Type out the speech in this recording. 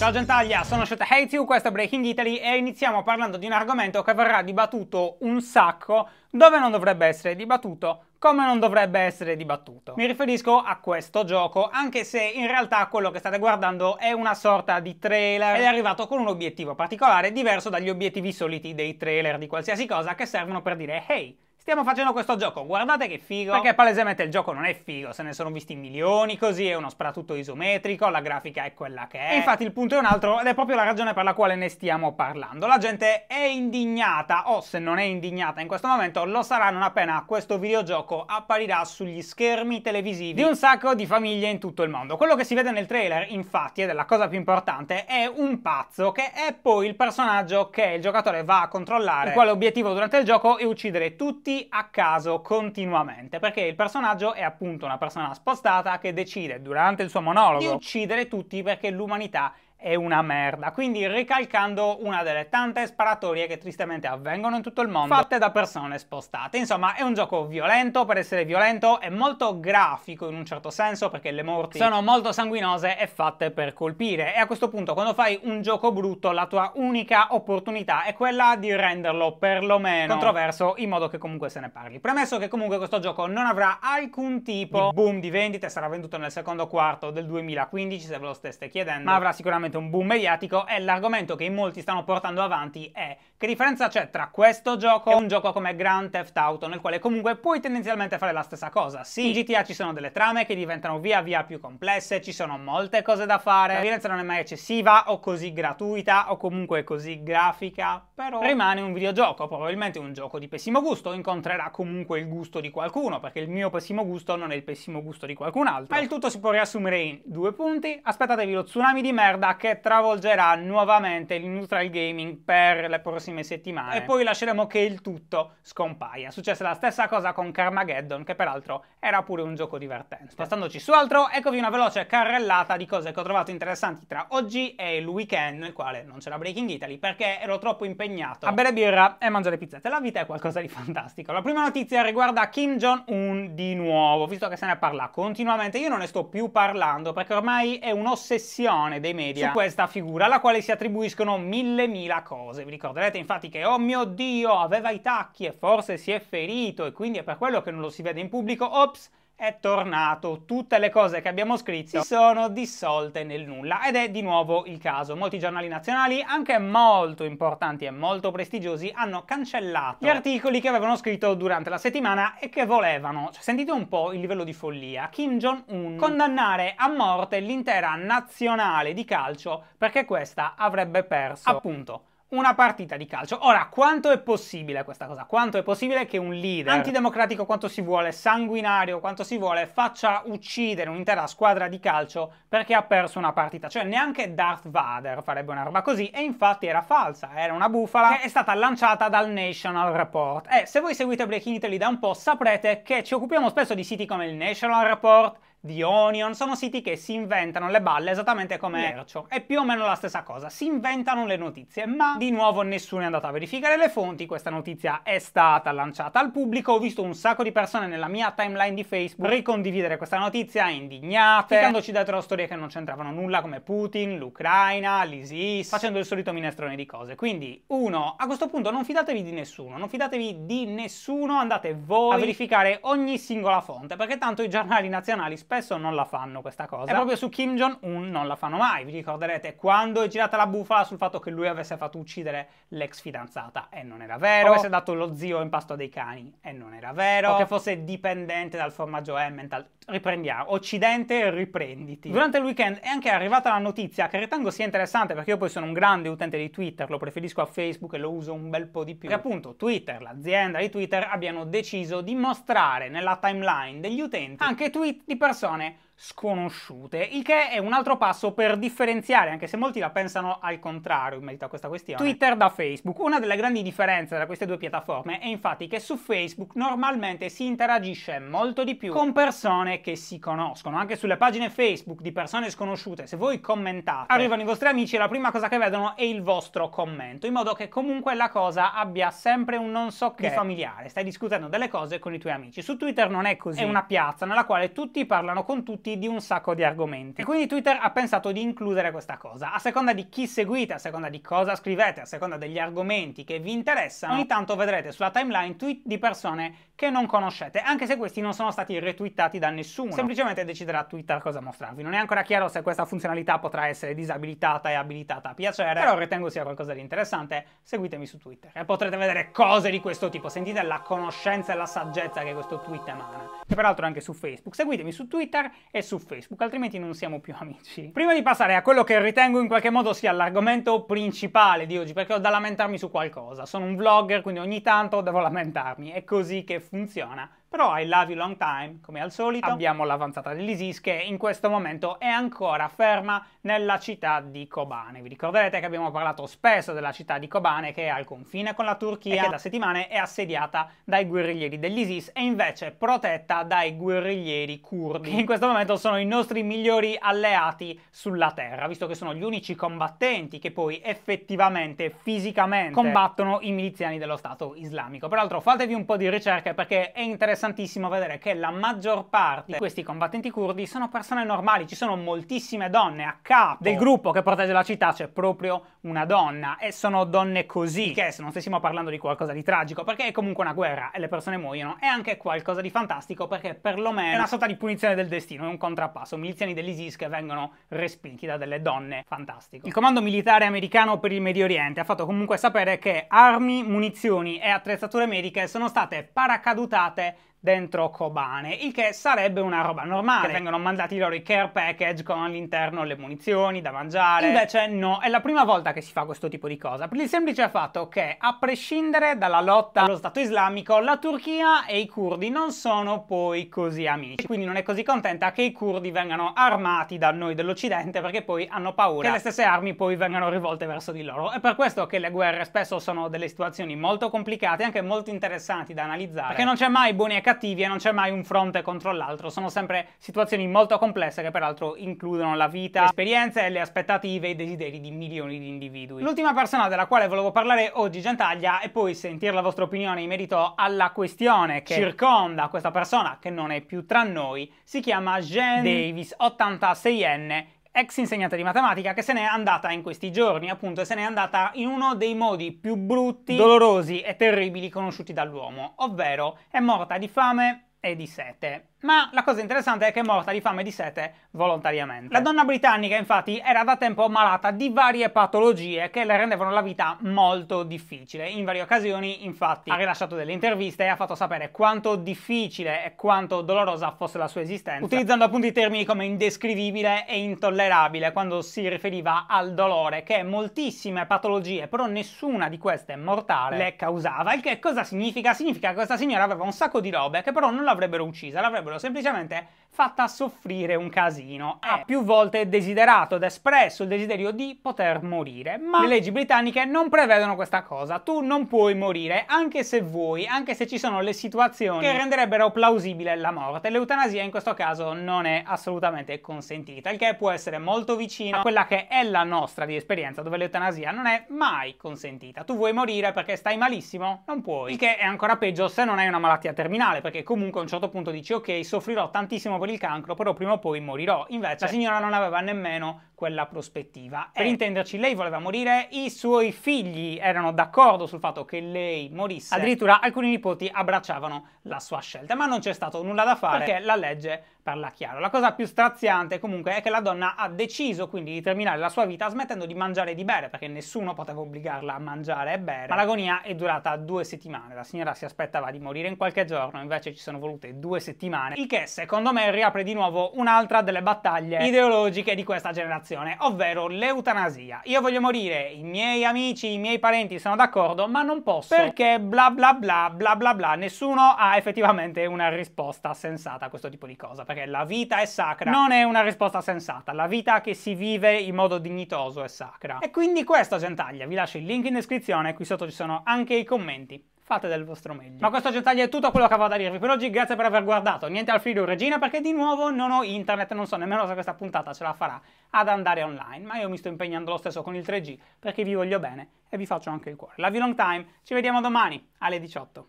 Ciao Gentaglia, sono Shota Hates questo è Breaking Italy e iniziamo parlando di un argomento che verrà dibattuto un sacco dove non dovrebbe essere dibattuto, come non dovrebbe essere dibattuto. Mi riferisco a questo gioco, anche se in realtà quello che state guardando è una sorta di trailer ed è arrivato con un obiettivo particolare diverso dagli obiettivi soliti dei trailer di qualsiasi cosa che servono per dire hey, Stiamo facendo questo gioco, guardate che figo! Perché palesemente il gioco non è figo, se ne sono visti milioni, così è uno sparatutto isometrico, la grafica è quella che è. E infatti il punto è un altro ed è proprio la ragione per la quale ne stiamo parlando. La gente è indignata, o se non è indignata in questo momento, lo sarà non appena questo videogioco apparirà sugli schermi televisivi di un sacco di famiglie in tutto il mondo. Quello che si vede nel trailer, infatti, ed è la cosa più importante, è un pazzo che è poi il personaggio che il giocatore va a controllare, il quale obiettivo durante il gioco è uccidere tutti tutti a caso continuamente, perché il personaggio è appunto una persona spostata che decide durante il suo monologo di uccidere tutti perché l'umanità è è una merda. Quindi ricalcando una delle tante sparatorie che tristemente avvengono in tutto il mondo, fatte da persone spostate. Insomma, è un gioco violento per essere violento, è molto grafico in un certo senso perché le morti sono molto sanguinose e fatte per colpire. E a questo punto, quando fai un gioco brutto, la tua unica opportunità è quella di renderlo perlomeno controverso in modo che comunque se ne parli. Premesso che comunque questo gioco non avrà alcun tipo di boom di vendite, sarà venduto nel secondo quarto del 2015 se ve lo steste chiedendo, ma avrà sicuramente sicuramente un boom mediatico e l'argomento che in molti stanno portando avanti è che differenza c'è tra questo gioco e un gioco come Grand Theft Auto, nel quale comunque puoi tendenzialmente fare la stessa cosa? Sì, in GTA ci sono delle trame che diventano via via più complesse, ci sono molte cose da fare, la violenza non è mai eccessiva o così gratuita o comunque così grafica, però rimane un videogioco, probabilmente un gioco di pessimo gusto, incontrerà comunque il gusto di qualcuno, perché il mio pessimo gusto non è il pessimo gusto di qualcun altro. Ma il tutto si può riassumere in due punti, aspettatevi lo tsunami di merda che travolgerà nuovamente il neutral gaming per le prossime prossime settimane e poi lasceremo che il tutto scompaia. Successe la stessa cosa con Carmageddon, che peraltro era pure un gioco divertente. Spostandoci su altro, eccovi una veloce carrellata di cose che ho trovato interessanti tra oggi e il weekend, nel quale non c'era Breaking Italy perché ero troppo impegnato a bere birra e mangiare pizzette. La vita è qualcosa di fantastico. La prima notizia riguarda Kim Jong-un di nuovo, visto che se ne parla continuamente. Io non ne sto più parlando perché ormai è un'ossessione dei media su questa figura, alla quale si attribuiscono mille mila cose. Vi ricorderete infatti che oh mio dio aveva i tacchi e forse si è ferito e quindi è per quello che non lo si vede in pubblico, ops, è tornato. Tutte le cose che abbiamo scritto si sono dissolte nel nulla ed è di nuovo il caso. Molti giornali nazionali, anche molto importanti e molto prestigiosi, hanno cancellato gli articoli che avevano scritto durante la settimana e che volevano. Cioè, sentite un po' il livello di follia. Kim Jong-un condannare a morte l'intera nazionale di calcio perché questa avrebbe perso appunto una partita di calcio. Ora, quanto è possibile questa cosa? Quanto è possibile che un leader antidemocratico quanto si vuole, sanguinario quanto si vuole, faccia uccidere un'intera squadra di calcio perché ha perso una partita? Cioè, neanche Darth Vader farebbe una roba così e infatti era falsa, era una bufala che è stata lanciata dal National Report. E eh, se voi seguite Breaking Italy da un po' saprete che ci occupiamo spesso di siti come il National Report, di Onion, sono siti che si inventano le balle esattamente come Lercio. È più o meno la stessa cosa, si inventano le notizie, ma di nuovo nessuno è andato a verificare le fonti, questa notizia è stata lanciata al pubblico, ho visto un sacco di persone nella mia timeline di Facebook ricondividere questa notizia indignate, ficcandoci dietro storie che non c'entravano nulla come Putin, l'Ucraina, l'ISIS, facendo il solito minestrone di cose. Quindi, uno, a questo punto non fidatevi di nessuno, non fidatevi di nessuno, andate voi a verificare ogni singola fonte, perché tanto i giornali nazionali spesso non la fanno questa cosa. E proprio su Kim Jong-un non la fanno mai. Vi ricorderete quando è girata la bufala sul fatto che lui avesse fatto uccidere l'ex fidanzata e non era vero. O oh. avesse dato lo zio in pasto dei cani e non era vero. O che fosse dipendente dal formaggio Emmental. Riprendiamo. Occidente, riprenditi. Durante il weekend è anche arrivata la notizia che ritengo sia interessante perché io poi sono un grande utente di Twitter, lo preferisco a Facebook e lo uso un bel po' di più. Che appunto Twitter, l'azienda di Twitter, abbiano deciso di mostrare nella timeline degli utenti anche tweet di persone persone sconosciute, il che è un altro passo per differenziare, anche se molti la pensano al contrario in merito a questa questione, Twitter da Facebook. Una delle grandi differenze tra queste due piattaforme è infatti che su Facebook normalmente si interagisce molto di più con persone che si conoscono, anche sulle pagine Facebook di persone sconosciute, se voi commentate, arrivano i vostri amici e la prima cosa che vedono è il vostro commento, in modo che comunque la cosa abbia sempre un non so che familiare, stai discutendo delle cose con i tuoi amici. Su Twitter non è così, è una piazza nella quale tutti parlano con tutti tutti di un sacco di argomenti. E quindi Twitter ha pensato di includere questa cosa. A seconda di chi seguite, a seconda di cosa scrivete, a seconda degli argomenti che vi interessano, ogni tanto vedrete sulla timeline tweet di persone che non conoscete, anche se questi non sono stati retweetati da nessuno. Semplicemente deciderà Twitter cosa mostrarvi. Non è ancora chiaro se questa funzionalità potrà essere disabilitata e abilitata a piacere, però ritengo sia qualcosa di interessante. Seguitemi su Twitter e potrete vedere cose di questo tipo. Sentite la conoscenza e la saggezza che questo tweet emana. Che peraltro è anche su Facebook. Seguitemi su Twitter e e su Facebook, altrimenti non siamo più amici. Prima di passare a quello che ritengo in qualche modo sia l'argomento principale di oggi, perché ho da lamentarmi su qualcosa, sono un vlogger, quindi ogni tanto devo lamentarmi, è così che funziona però I Love You Long Time, come al solito, abbiamo l'avanzata dell'ISIS che in questo momento è ancora ferma nella città di Kobane. Vi ricorderete che abbiamo parlato spesso della città di Kobane che è al confine con la Turchia e che da settimane è assediata dai guerriglieri dell'ISIS e invece protetta dai guerriglieri curdi, che in questo momento sono i nostri migliori alleati sulla terra, visto che sono gli unici combattenti che poi effettivamente, fisicamente, combattono i miliziani dello Stato islamico. Peraltro fatevi un po' di ricerche perché è interessante interessantissimo vedere che la maggior parte di questi combattenti curdi sono persone normali, ci sono moltissime donne a capo del gruppo che protegge la città, c'è proprio una donna e sono donne così, che se non stessimo parlando di qualcosa di tragico, perché è comunque una guerra e le persone muoiono, è anche qualcosa di fantastico perché perlomeno è una sorta di punizione del destino, è un contrappasso, miliziani dell'ISIS che vengono respinti da delle donne, fantastico. Il comando militare americano per il Medio Oriente ha fatto comunque sapere che armi, munizioni e attrezzature mediche sono state paracadutate dentro Kobane, il che sarebbe una roba normale, che vengono mandati loro i care package con all'interno le munizioni da mangiare. Invece no, è la prima volta che si fa questo tipo di cosa, per il semplice fatto che a prescindere dalla lotta allo Stato Islamico, la Turchia e i curdi non sono poi così amici, quindi non è così contenta che i curdi vengano armati da noi dell'Occidente perché poi hanno paura che le stesse armi poi vengano rivolte verso di loro. È per questo che le guerre spesso sono delle situazioni molto complicate, e anche molto interessanti da analizzare, perché non c'è mai buoni e cattivi cattivi e non c'è mai un fronte contro l'altro, sono sempre situazioni molto complesse che peraltro includono la vita, le esperienze, le aspettative e i desideri di milioni di individui. L'ultima persona della quale volevo parlare oggi, Gentaglia, e poi sentire la vostra opinione in merito alla questione che circonda questa persona che non è più tra noi, si chiama Jean Davis, 86enne, ex insegnante di matematica che se n'è andata in questi giorni, appunto, se n'è andata in uno dei modi più brutti, dolorosi e terribili conosciuti dall'uomo, ovvero è morta di fame e di sete. Ma la cosa interessante è che è morta di fame e di sete volontariamente. La donna britannica infatti era da tempo malata di varie patologie che le rendevano la vita molto difficile. In varie occasioni infatti ha rilasciato delle interviste e ha fatto sapere quanto difficile e quanto dolorosa fosse la sua esistenza, utilizzando appunto i termini come indescrivibile e intollerabile quando si riferiva al dolore che moltissime patologie, però nessuna di queste mortale, le causava. Il che cosa significa? Significa che questa signora aveva un sacco di robe che però non l'avrebbero uccisa, l'avrebbero tavolo, semplicemente fatta soffrire un casino. Ha eh. più volte desiderato ed espresso il desiderio di poter morire, ma le leggi britanniche non prevedono questa cosa. Tu non puoi morire, anche se vuoi, anche se ci sono le situazioni che renderebbero plausibile la morte. L'eutanasia in questo caso non è assolutamente consentita, il che può essere molto vicino a quella che è la nostra di esperienza, dove l'eutanasia non è mai consentita. Tu vuoi morire perché stai malissimo? Non puoi. Il che è ancora peggio se non hai una malattia terminale, perché comunque a un certo punto dici ok, soffrirò tantissimo per il cancro, però prima o poi morirò. Invece la eh. signora non aveva nemmeno quella prospettiva. Per eh. intenderci, lei voleva morire, i suoi figli erano d'accordo sul fatto che lei morisse, addirittura alcuni nipoti abbracciavano la sua scelta, ma non c'è stato nulla da fare perché la legge parla chiaro. La cosa più straziante comunque è che la donna ha deciso quindi di terminare la sua vita smettendo di mangiare e di bere perché nessuno poteva obbligarla a mangiare e bere, ma l'agonia è durata due settimane, la signora si aspettava di morire in qualche giorno, invece ci sono volute due settimane italiane, il che secondo me riapre di nuovo un'altra delle battaglie ideologiche di questa generazione, ovvero l'eutanasia. Io voglio morire, i miei amici, i miei parenti sono d'accordo, ma non posso perché bla bla bla bla bla bla, nessuno ha effettivamente una risposta sensata a questo tipo di cosa, perché la vita è sacra, non è una risposta sensata, la vita che si vive in modo dignitoso è sacra. E quindi questo, gentaglia, vi lascio il link in descrizione, qui sotto ci sono anche i commenti fate del vostro meglio. Ma questo gentagli è tutto quello che avevo da dirvi per oggi, grazie per aver guardato, niente al Alfredo Regina perché di nuovo non ho internet, non so nemmeno se questa puntata ce la farà ad andare online, ma io mi sto impegnando lo stesso con il 3G perché vi voglio bene e vi faccio anche il cuore. Love you long time, ci vediamo domani alle 18.